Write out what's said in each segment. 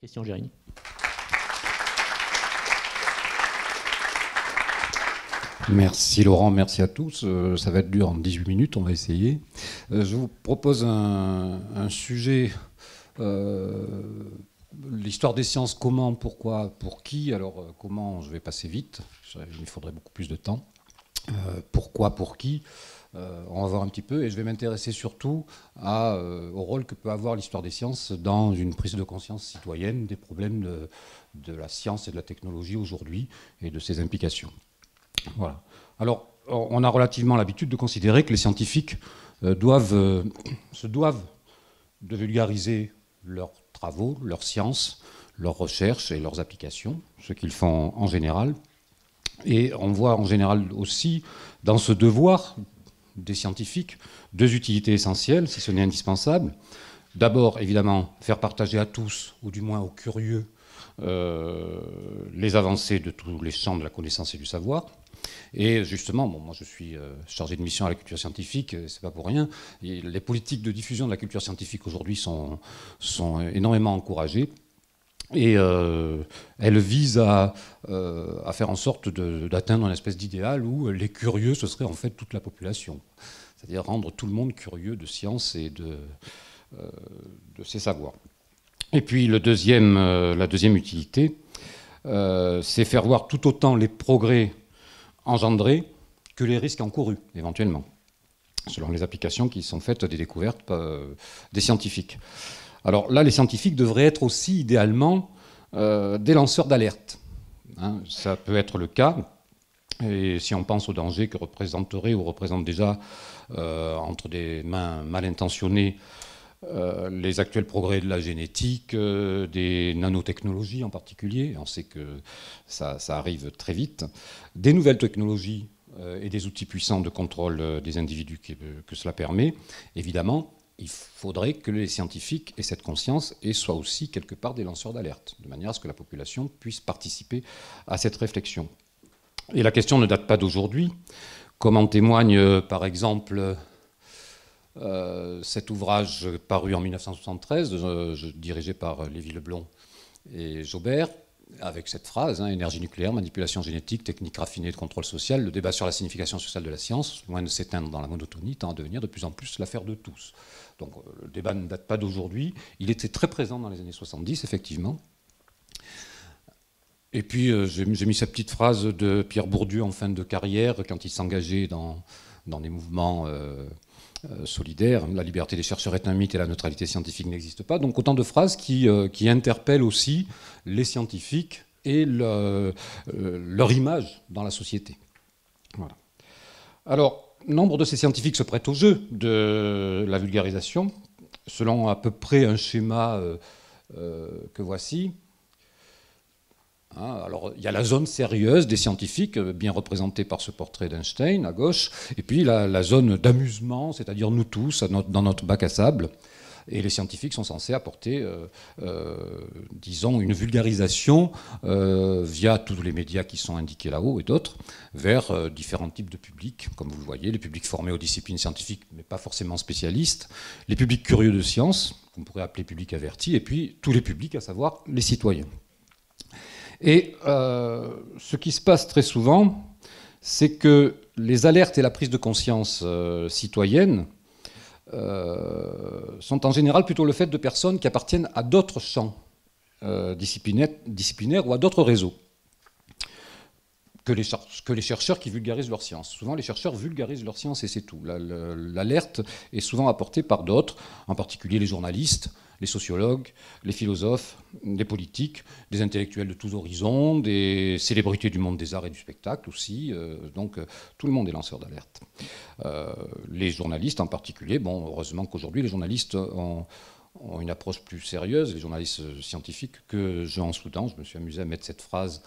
Question Gérini. Merci Laurent, merci à tous. Euh, ça va être dur en 18 minutes, on va essayer. Euh, je vous propose un, sujet, euh, l'histoire des sciences, comment, pourquoi, pour qui. Alors comment, je vais passer vite, il me faudrait beaucoup plus de temps. pourquoi, pour qui euh, on va voir un petit peu, et je vais m'intéresser surtout euh, au rôle que peut avoir l'histoire des sciences dans une prise de conscience citoyenne des problèmes de, la science et de la technologie aujourd'hui et de ses implications. Voilà. Alors, on a relativement l'habitude de considérer que les scientifiques euh, se doivent de vulgariser leurs travaux, leurs sciences, leurs recherches et leurs applications, ce qu'ils font en général. Et on voit en général aussi dans ce devoir des scientifiques deux utilités essentielles, si ce n'est indispensable. D'abord, évidemment, faire partager à tous, ou du moins aux curieux, euh, les avancées de tous les champs de la connaissance et du savoir. Et justement, moi je suis euh, chargé de mission à la culture scientifique, c'est pas pour rien. les politiques de diffusion de la culture scientifique aujourd'hui sont, sont énormément encouragées. Et euh, elle vise euh, à, faire en sorte d'atteindre une espèce d'idéal où les curieux, ce serait en fait toute la population. C'est-à-dire rendre tout le monde curieux de science et de, euh, ses savoirs. Et puis la deuxième utilité, c'est faire voir tout autant les progrès engendrés que les risques encourus, éventuellement, selon les applications qui sont faites des découvertes des scientifiques. Alors là, les scientifiques devraient être aussi idéalement euh, des lanceurs d'alerte. Hein. ça peut être le cas. Et si on pense au danger que représenterait ou représente déjà euh, entre des mains mal intentionnées euh, les actuels progrès de la génétique, des nanotechnologies en particulier, on sait que ça, arrive très vite, des nouvelles technologies et des outils puissants de contrôle des individus que, cela permet, évidemment, il faudrait que les scientifiques aient cette conscience et soient aussi quelque part des lanceurs d'alerte, de manière à ce que la population puisse participer à cette réflexion. Et la question ne date pas d'aujourd'hui, comme en témoigne euh, par exemple euh, cet ouvrage paru en 1973, euh, dirigé par lévi Leblond et Jaubert, avec cette phrase, hein, énergie nucléaire, manipulation génétique, technique raffinée de contrôle social, le débat sur la signification sociale de la science, loin de s'éteindre dans la monotonie, tend à devenir de plus en plus l'affaire de tous. Donc euh, le débat ne date pas d'aujourd'hui, il était très présent dans les années 70, effectivement. Et puis euh, j'ai mis cette petite phrase de Pierre Bourdieu en fin de carrière, quand il s'engageait dans, dans des mouvements euh, euh, solidaires. La liberté des chercheurs est un mythe et la neutralité scientifique n'existe pas. Donc autant de phrases qui, euh, interpellent aussi les scientifiques et leur image dans la société. Alors, nombre de ces scientifiques se prêtent au jeu de la vulgarisation, selon à peu près un schéma que voici. Hein, alors, il y a la zone sérieuse des scientifiques, euh, bien représentée par ce portrait d'Einstein à gauche, et puis la, zone d'amusement, c'est-à-dire nous tous, dans notre bac à sable. Et les scientifiques sont censés apporter, euh, euh, disons, une vulgarisation via tous les médias qui sont indiqués là-haut et d'autres, vers différents types de publics, comme vous le voyez, les publics formés aux disciplines scientifiques, mais pas forcément spécialistes, les publics curieux de science, qu'on pourrait appeler publics avertis, et puis tous les publics, à savoir les citoyens. Et euh, ce qui se passe très souvent, c'est que les alertes et la prise de conscience euh, citoyenne euh, sont en général plutôt le fait de personnes qui appartiennent à d'autres champs disciplinaires ou à d'autres réseaux que les, chercheurs qui vulgarisent leur science. Souvent, les chercheurs vulgarisent leur science et c'est tout. L'alerte est souvent apportée par d'autres, en particulier les journalistes, les sociologues, les philosophes, les politiques, des intellectuels de tous horizons, des célébrités du monde des arts et du spectacle aussi. Euh, donc, euh, tout le monde est lanceur d'alerte. Euh, les journalistes en particulier, bon, heureusement qu'aujourd'hui, les journalistes ont une approche plus sérieuse, les journalistes scientifiques, que Jean Soudan. Je me suis amusé à mettre cette phrase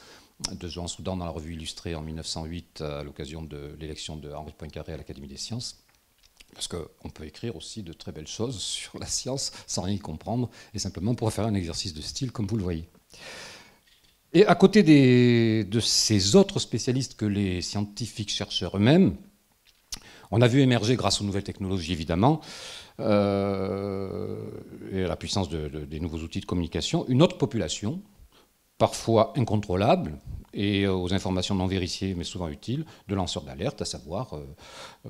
de Jean Soudan dans la revue illustrée en 1908 à l'occasion de l'élection de Henri Poincaré à l'Académie des sciences. Parce qu'on peut écrire aussi de très belles choses sur la science sans rien y comprendre et simplement pour faire un exercice de style comme vous le voyez. Et à côté de ces autres spécialistes que les scientifiques chercheurs eux-mêmes, on a vu émerger, grâce aux nouvelles technologies évidemment, euh, et à la puissance des nouveaux outils de communication, une autre population parfois incontrôlables et euh, aux informations non vérifiées, mais souvent utiles, de lanceurs d'alerte, à savoir euh,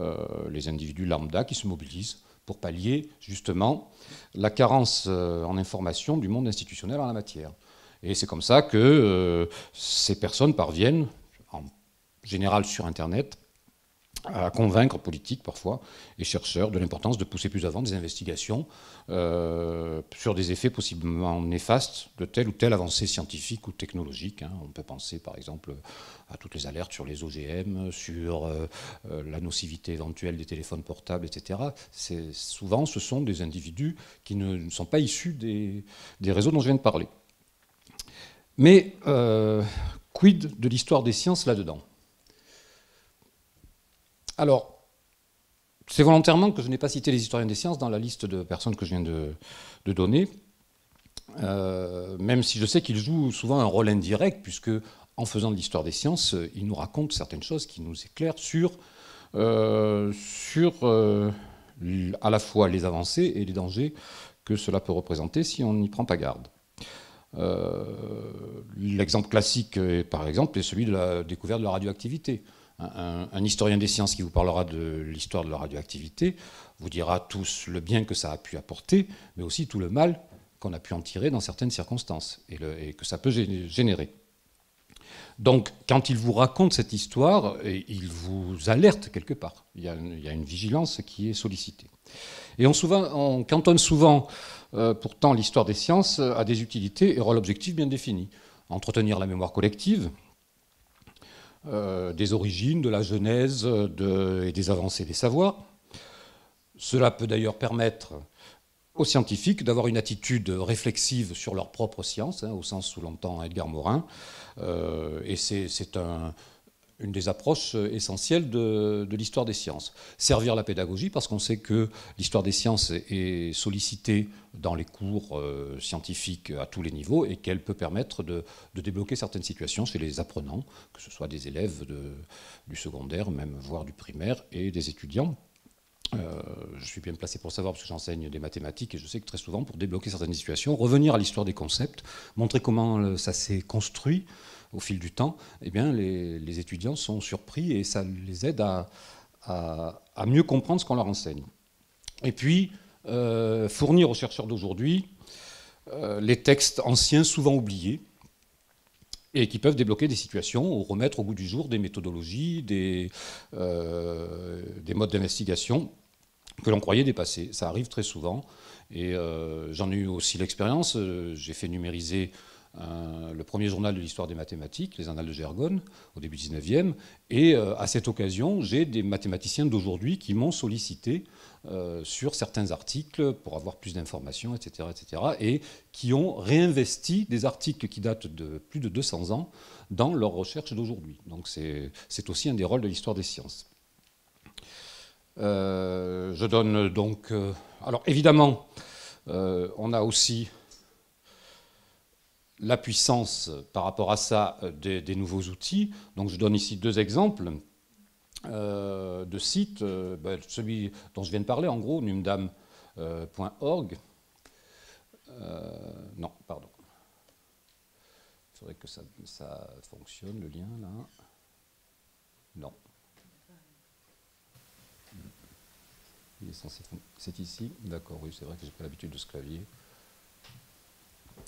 euh, les individus lambda qui se mobilisent pour pallier justement la carence en information du monde institutionnel en la matière. Et c'est comme ça que ces personnes parviennent, en général sur Internet, à convaincre politiques parfois et chercheurs de l'importance de pousser plus avant des investigations euh, sur des effets possiblement néfastes de telle ou telle avancée scientifique ou technologique. Hein. On peut penser par exemple à toutes les alertes sur les OGM, sur euh, euh, la nocivité éventuelle des téléphones portables, etc. Souvent ce sont des individus qui ne sont pas issus des, réseaux dont je viens de parler. Mais quid de l'histoire des sciences là-dedans alors, c'est volontairement que je n'ai pas cité les historiens des sciences dans la liste de personnes que je viens de, donner, euh, même si je sais qu'ils jouent souvent un rôle indirect, puisque en faisant de l'histoire des sciences, ils nous racontent certaines choses qui nous éclairent sur, euh, euh, à la fois les avancées et les dangers que cela peut représenter si on n'y prend pas garde. L'exemple classique, par exemple, est celui de la découverte de la radioactivité. Un, historien des sciences qui vous parlera de l'histoire de la radioactivité vous dira tous le bien que ça a pu apporter, mais aussi tout le mal qu'on a pu en tirer dans certaines circonstances et, que ça peut générer. Donc, quand il vous raconte cette histoire, il vous alerte quelque part. Il y a, une, vigilance qui est sollicitée. Et on, cantonne souvent, euh, pourtant, l'histoire des sciences à des utilités et rôles objectifs bien définis. Entretenir la mémoire collective, euh, des origines, de la genèse euh, et des avancées des savoirs. Cela peut d'ailleurs permettre aux scientifiques d'avoir une attitude réflexive sur leur propre science, hein, au sens où l'entend Edgar Morin. Euh, et c'est un, une des approches euh, essentielles de, l'histoire des sciences. Servir la pédagogie, parce qu'on sait que l'histoire des sciences est sollicitée dans les cours euh, scientifiques à tous les niveaux et qu'elle peut permettre de, débloquer certaines situations chez les apprenants, que ce soit des élèves du secondaire, même voire du primaire, et des étudiants. Euh, je suis bien placé pour savoir parce que j'enseigne des mathématiques et je sais que très souvent, pour débloquer certaines situations, revenir à l'histoire des concepts, montrer comment ça s'est construit, au fil du temps, eh bien, les, étudiants sont surpris et ça les aide à, mieux comprendre ce qu'on leur enseigne. Et puis, euh, fournir aux chercheurs d'aujourd'hui euh, les textes anciens souvent oubliés et qui peuvent débloquer des situations ou remettre au goût du jour des méthodologies, des, euh, des modes d'investigation que l'on croyait dépassés. Ça arrive très souvent et j'en ai eu aussi l'expérience. J'ai fait numériser euh, le premier journal de l'histoire des mathématiques, les Annales de Gergonne, au début 19e. Et euh, à cette occasion, j'ai des mathématiciens d'aujourd'hui qui m'ont sollicité euh, sur certains articles pour avoir plus d'informations, etc., etc., et qui ont réinvesti des articles qui datent de plus de 200 ans dans leurs recherches d'aujourd'hui. Donc c'est aussi un des rôles de l'histoire des sciences. je donne donc. alors évidemment, on a aussi la puissance par rapport à ça euh, des, nouveaux outils. Donc je donne ici deux exemples euh, de sites. Euh, ben, celui dont je viens de parler, en gros, numdam.org. non, pardon. Il faudrait que ça, ça fonctionne, le lien là. Non. C'est ici. D'accord, oui, c'est vrai que j'ai pas l'habitude de ce clavier.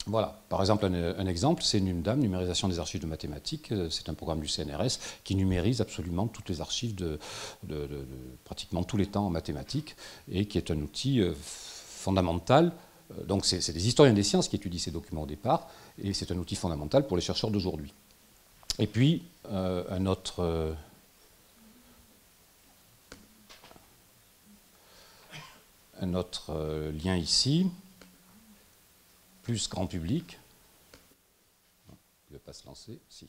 Voilà, par exemple, un, exemple, c'est NUMDAM, numérisation des archives de mathématiques. Euh, c'est un programme du CNRS qui numérise absolument toutes les archives de, pratiquement tous les temps en mathématiques et qui est un outil euh, fondamental. Euh, donc, c'est des historiens des sciences qui étudient ces documents au départ et c'est un outil fondamental pour les chercheurs d'aujourd'hui. Et puis, un autre. lien ici, grand public. ne pas se lancer, si.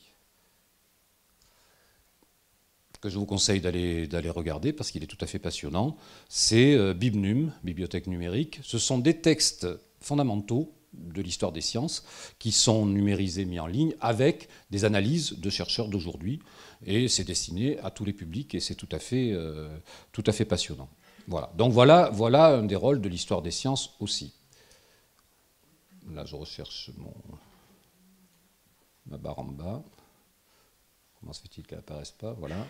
Que je vous conseille d'aller regarder parce qu'il est tout à fait passionnant, c'est euh, Bibnum, Bibliothèque numérique. Ce sont des textes fondamentaux de l'histoire des sciences qui sont numérisés, mis en ligne, avec des analyses de chercheurs d'aujourd'hui. Et c'est destiné à tous les publics et c'est tout, à fait, euh, tout à fait passionnant. Voilà. Donc voilà, voilà un des rôles de l'histoire des sciences aussi là je recherche mon, ma barre en bas. Comment se fait-il qu'elle n'apparaisse pas Voilà.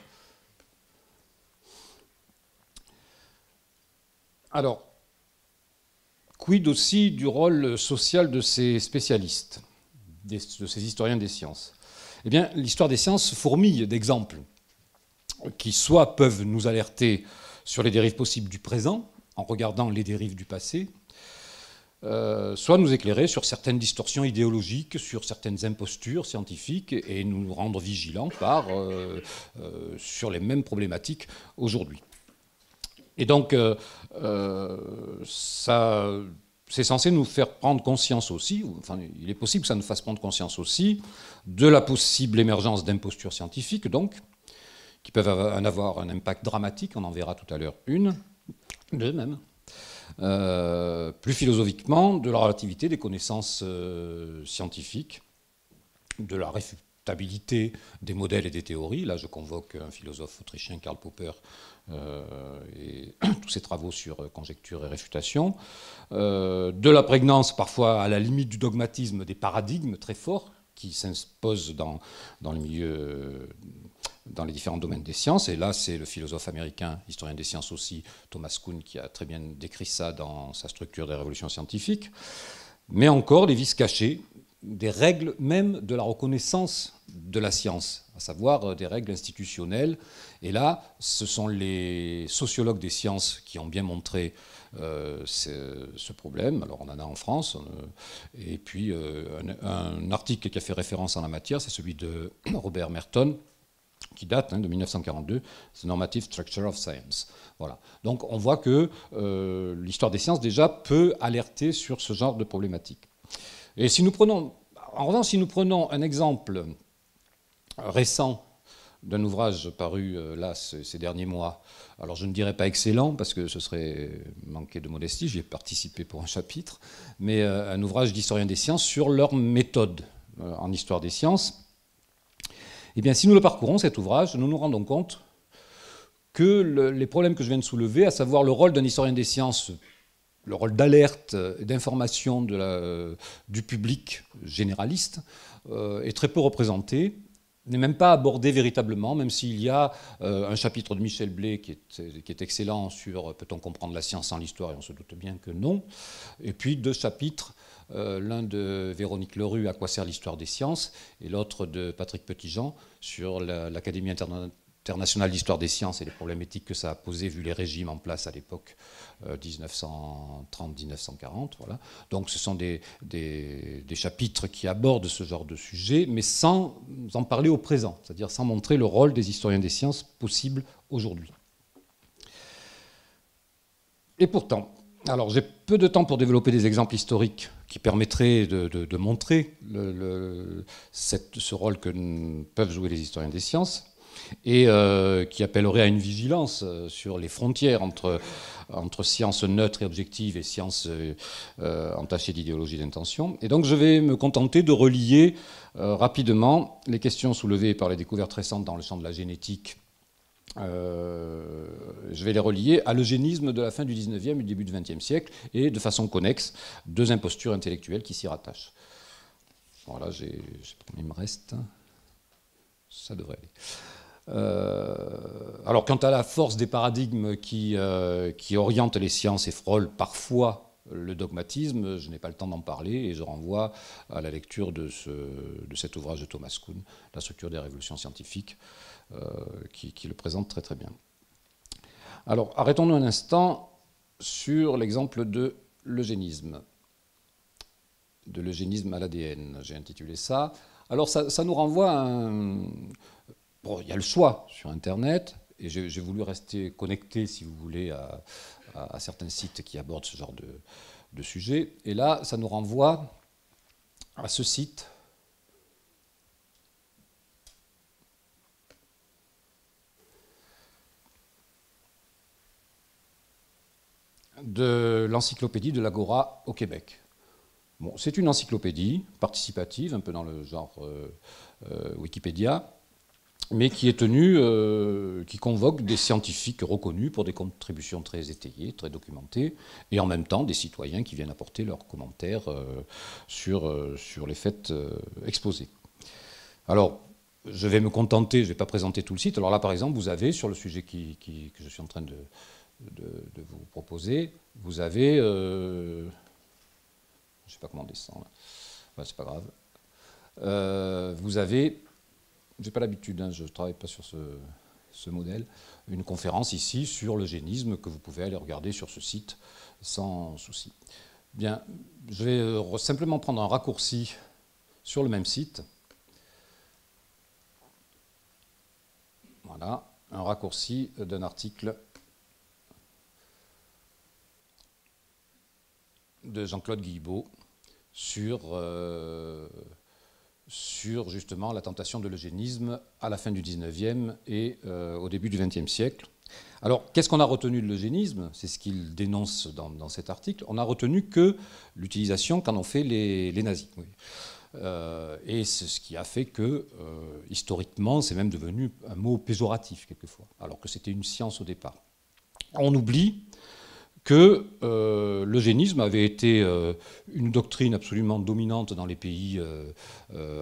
Alors, quid aussi du rôle social de ces spécialistes, de ces historiens des sciences Eh bien, l'histoire des sciences fourmille d'exemples qui soit peuvent nous alerter sur les dérives possibles du présent, en regardant les dérives du passé, euh, soit nous éclairer sur certaines distorsions idéologiques, sur certaines impostures scientifiques, et nous rendre vigilants euh, euh, sur les mêmes problématiques aujourd'hui. Et donc, c'est censé nous faire prendre conscience aussi, enfin, il est possible que ça nous fasse prendre conscience aussi, de la possible émergence d'impostures scientifiques, donc, qui peuvent avoir un impact dramatique, on en verra tout à l'heure une, deux même. Euh, plus philosophiquement, de la relativité des connaissances euh, scientifiques, de la réfutabilité des modèles et des théories. Là, je convoque un philosophe autrichien, Karl Popper, euh, et tous ses travaux sur conjecture et réfutation, de la prégnance parfois à la limite du dogmatisme des paradigmes très forts qui s'imposent dans, dans le milieu dans les différents domaines des sciences. Et là, c'est le philosophe américain, historien des sciences aussi, Thomas Kuhn, qui a très bien décrit ça dans sa structure des révolutions scientifiques. Mais encore des vices cachés, des règles même de la reconnaissance de la science, à savoir euh, des règles institutionnelles. Et là, ce sont les sociologues des sciences qui ont bien montré euh, ce problème. Alors on en a en France. Euh, et puis un, un, article qui a fait référence en la matière, c'est celui de Robert Merton, qui date hein, de 1942, The Normative Structure of Science. Voilà. Donc on voit que euh, l'histoire des sciences déjà peut alerter sur ce genre de problématique. Et si nous prenons, en revanche, si nous prenons un exemple récent d'un ouvrage paru euh, là ces derniers mois, alors je ne dirais pas excellent parce que ce serait manquer de modestie, j'y ai participé pour un chapitre, mais euh, un ouvrage d'historien des sciences sur leur méthode en histoire des sciences eh bien, si nous le parcourons, cet ouvrage, nous nous rendons compte que les problèmes que je viens de soulever, à savoir le rôle d'un historien des sciences, le rôle d'alerte et d'information du public généraliste, euh, est très peu représenté n'est même pas abordé véritablement, même s'il y a euh, un chapitre de Michel Blé qui est, qui est excellent sur euh, Peut-on comprendre la science sans l'histoire Et on se doute bien que non. Et puis deux chapitres euh, l'un de Véronique Lerue, À quoi sert l'histoire des sciences, et l'autre de Patrick Petitjean sur l'Académie internationale d'histoire des sciences et les problématiques que ça a posé vu les régimes en place à l'époque 1930-1940. Euh, voilà. Donc ce sont des, des, chapitres qui abordent ce genre de sujet, mais sans en parler au présent, c'est-à-dire sans montrer le rôle des historiens des sciences possible aujourd'hui. Et pourtant, alors j'ai peu de temps pour développer des exemples historiques qui permettraient de, montrer ce rôle que peuvent jouer les historiens des sciences et euh, qui appellerait à une vigilance euh, sur les frontières entre, sciences neutres et objectives et sciences euh, entachées d'idéologie d'intention. Et donc je vais me contenter de relier rapidement les questions soulevées par les découvertes récentes dans le champ de la génétique euh, je vais les relier à l'eugénisme de la fin du 19e et début du 20e siècle, et de façon connexe, deux impostures intellectuelles qui s'y rattachent. Voilà, il me reste. Hein. Ça devrait aller. Euh, alors, quant à la force des paradigmes euh, qui, orientent les sciences et frôlent parfois le dogmatisme, je n'ai pas le temps d'en parler et je renvoie à la lecture de cet ouvrage de Thomas Kuhn, La structure des révolutions scientifiques, euh, qui, le présente très très bien. Alors arrêtons-nous un instant sur l'exemple de l'eugénisme, de l'eugénisme à l'ADN, j'ai intitulé ça. Alors ça, nous renvoie à un... Bon, il y a le choix sur Internet, et j'ai voulu rester connecté, si vous voulez, à, certains sites qui abordent ce genre de, sujet. Et là, ça nous renvoie à ce site de l'encyclopédie de l'Agora au Québec. Bon, c'est une encyclopédie participative, un peu dans le genre euh, euh, Wikipédia, mais qui est tenue, euh, qui convoque des scientifiques reconnus pour des contributions très étayées, très documentées, et en même temps des citoyens qui viennent apporter leurs commentaires sur, sur les faits exposés. Alors, je vais me contenter, je ne vais pas présenter tout le site. Alors là, par exemple, vous avez sur le sujet que je suis en train de, de, vous proposer, vous avez. Euh, je ne sais pas comment descendre. Bah, c'est pas grave. Euh, vous avez. J'ai pas l'habitude, hein, je ne travaille pas sur ce, ce, modèle. Une conférence ici sur le génisme que vous pouvez aller regarder sur ce site sans souci. Bien, je vais euh, simplement prendre un raccourci sur le même site. Voilà, un raccourci d'un article de Jean-Claude Guillebeau sur, euh, sur justement la tentation de l'eugénisme à la fin du 19e et euh, au début du 20e siècle. Alors, qu'est-ce qu'on a retenu de l'eugénisme C'est ce qu'il dénonce dans, cet article. On a retenu que l'utilisation qu'en ont fait les, nazis. Euh, et c'est ce qui a fait que, historiquement, c'est même devenu un mot péjoratif quelquefois, alors que c'était une science au départ. On oublie que euh, l'eugénisme avait été euh, une doctrine absolument dominante dans les pays euh,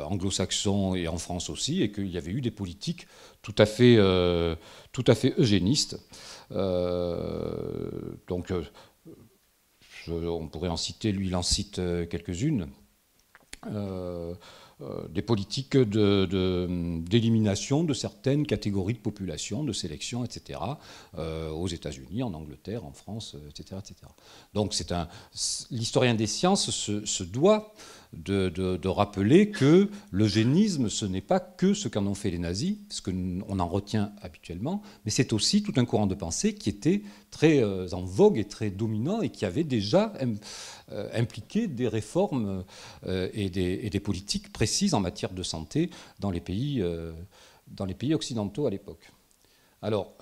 anglo-saxons et en France aussi, et qu'il y avait eu des politiques tout à fait, tout à fait eugénistes. donc, on pourrait en citer, lui, il en cite quelques-unes. Euh, des politiques d'élimination de, certaines catégories de population, de sélection, etc., euh, aux États-Unis, en Angleterre, en France, etc. Euh, etc. Donc l'historien des sciences se, se doit de, rappeler que l'eugénisme, ce n'est pas que ce qu'en ont fait les nazis, ce qu'on en retient habituellement, mais c'est aussi tout un courant de pensée qui était très euh, en vogue et très dominant et qui avait déjà euh, impliqué des réformes euh, et des, politiques précises en matière de santé dans les pays, dans les pays occidentaux à l'époque. Alors,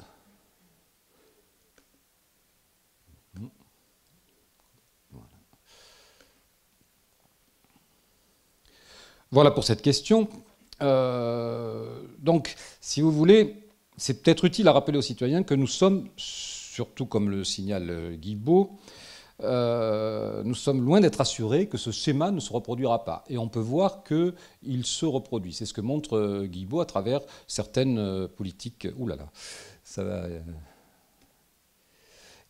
Voilà pour cette question. Euh, donc, si vous voulez, c'est peut-être utile à rappeler aux citoyens que nous sommes, surtout comme le signale Guibault, euh, nous sommes loin d'être assurés que ce schéma ne se reproduira pas. Et on peut voir qu'il se reproduit. C'est ce que montre euh, à travers certaines euh, politiques. Ouh là là, ça va.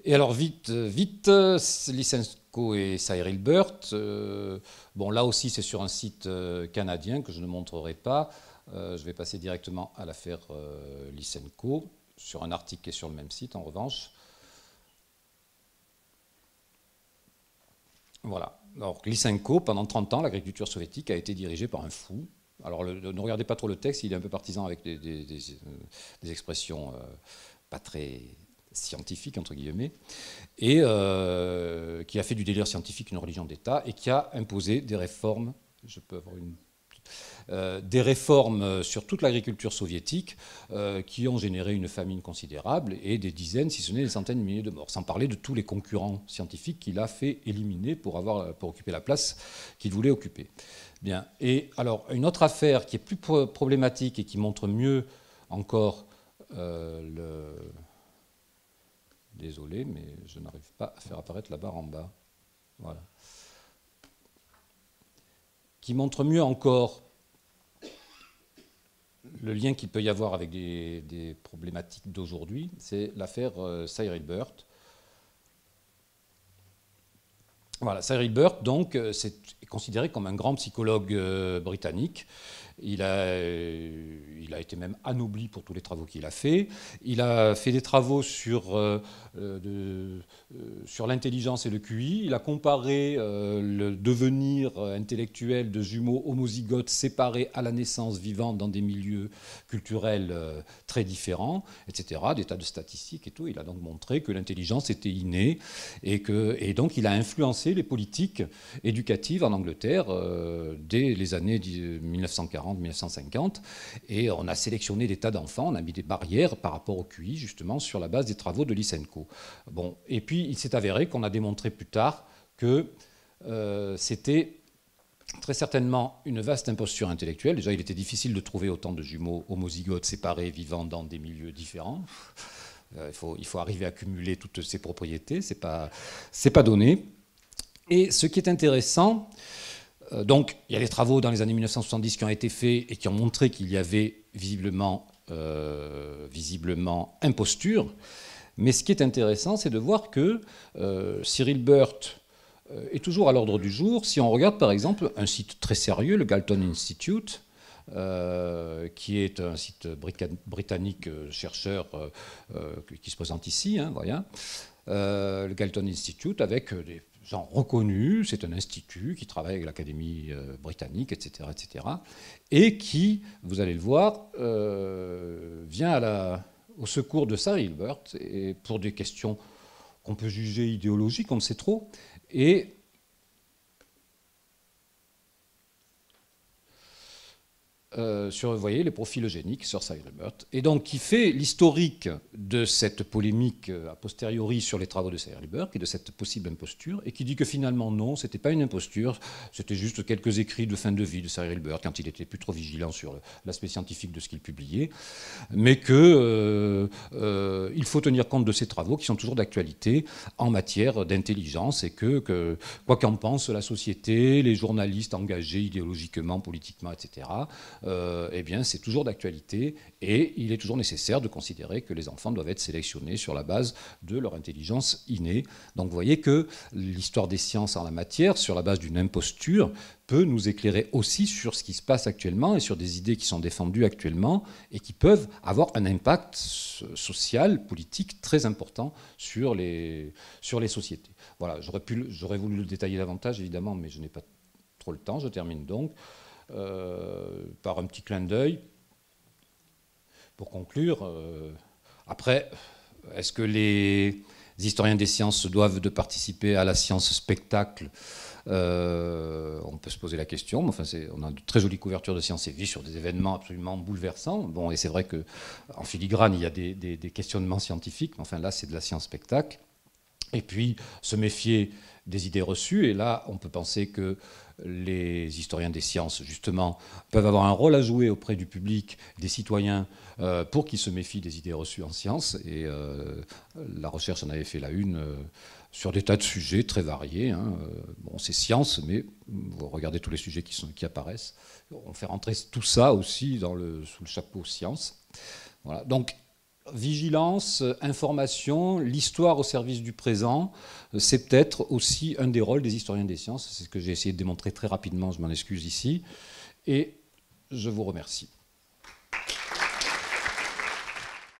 Et alors vite, vite, licence et Cyril Burt. Euh, bon, là aussi, c'est sur un site euh, canadien que je ne montrerai pas. Euh, je vais passer directement à l'affaire Lysenko, sur un article qui est sur le même site, en revanche. Voilà. Alors, Lysenko, pendant 30 ans, l'agriculture soviétique a été dirigée par un fou. Alors, ne regardez pas trop le texte, il est un peu partisan avec des, expressions pas très scientifique, entre guillemets, et euh, qui a fait du délire scientifique une religion d'État et qui a imposé des réformes. Je peux avoir une euh, des réformes sur toute l'agriculture soviétique euh, qui ont généré une famine considérable et des dizaines, si ce n'est des centaines de milliers de morts, sans parler de tous les concurrents scientifiques qu'il a fait éliminer pour, avoir, pour occuper la place qu'il voulait occuper. Bien. Et alors, une autre affaire qui est plus problématique et qui montre mieux encore le, Désolé, mais je n'arrive pas à faire apparaître la barre en bas. Voilà. Qui montre mieux encore le lien qu'il peut y avoir avec des, problématiques d'aujourd'hui, c'est l'affaire euh, Cyril Burt. Voilà, Cyril Burt, donc, euh, c'est considéré comme un grand psychologue euh, britannique euh, il a, été même anobli pour tous les travaux qu'il a fait. Il a fait des travaux sur, euh, euh, sur l'intelligence et le QI. Il a comparé le devenir intellectuel de jumeaux homozygotes séparés à la naissance, vivant dans des milieux culturels très différents, etc. Des tas de statistiques et tout. Il a donc montré que l'intelligence était innée et, que, et donc il a influencé les politiques éducatives en Angleterre dès les années 1940. 1950 Et on a sélectionné des tas d'enfants, on a mis des barrières par rapport au QI, justement, sur la base des travaux de Lysenko. Bon, et puis il s'est avéré qu'on a démontré plus tard que euh, c'était très certainement une vaste imposture intellectuelle. Déjà, il était difficile de trouver autant de jumeaux homozygotes séparés vivant dans des milieux différents. Euh, il faut, il faut arriver à cumuler toutes ces propriétés, ce n'est pas, donné. Et ce qui est intéressant, euh, donc, il y a des travaux dans les années 1970 qui ont été faits et qui ont montré qu'il y avait visiblement, euh, visiblement imposture. Mais ce qui est intéressant, c'est de voir que euh, Cyril Burt est toujours à l'ordre du jour. Si on regarde par exemple un site très sérieux, le Galton Institute, qui est un site britannique chercheur qui se présente ici, hein, le Galton Institute, avec des reconnu, reconnus, c'est un institut qui travaille avec l'Académie euh, britannique, etc., etc., et qui, vous allez le voir, euh, vient au secours de Sarah Hilbert pour des questions qu'on peut juger idéologiques, on ne sait trop, et Euh, sur les profils géniques sur burke. et donc qui fait l'historique de cette polémique euh, a posteriori sur les travaux de Hilbert, et de cette possible imposture, et qui dit que finalement non, ce n'était pas une imposture, c'était juste quelques écrits de fin de vie de Hilbert quand il était plus trop vigilant sur l'aspect scientifique de ce qu'il publiait, mais que euh, il faut tenir compte de ces travaux qui sont toujours d'actualité en matière d'intelligence et que, que quoi qu'en pense la société, les journalistes engagés idéologiquement, politiquement, etc. Euh, eh bien, c'est toujours d'actualité et il est toujours nécessaire de considérer que les enfants doivent être sélectionnés sur la base de leur intelligence innée. Donc vous voyez que l'histoire des sciences en la matière, sur la base d'une imposture, peut nous éclairer aussi sur ce qui se passe actuellement et sur des idées qui sont défendues actuellement et qui peuvent avoir un impact social, politique très important sur les, sur les sociétés. Voilà, j'aurais voulu le détailler davantage évidemment, mais je n'ai pas trop le temps, je termine donc. Euh, par un petit clin d'œil. Pour conclure, euh, après, est-ce que les historiens des sciences doivent de participer à la science spectacle euh, on peut se poser la question, on a de très jolies couvertures de Science et Vie sur des événements absolument bouleversants. Bon, et c'est vrai en filigrane, il y a des, des questionnements scientifiques, mais enfin là, c'est de la science spectacle et puis se méfier des idées reçues. Et là, on peut penser que les historiens des sciences, justement, peuvent avoir un rôle à jouer auprès du public, des citoyens, euh, pour qu'ils se méfient des idées reçues en sciences. Et euh, la recherche en avait fait la une euh, sur des tas de sujets très variés. Hein. Bon, c'est science, mais vous regardez tous les sujets qui, sont, qui apparaissent. On fait rentrer tout ça aussi dans le, sous le chapeau science. Voilà. Donc, vigilance, information, l'histoire au service du présent, euh, c'est peut-être aussi un des rôles des historiens des sciences. C'est ce que j'ai essayé de démontrer très rapidement, je m'en excuse ici. Et je vous remercie.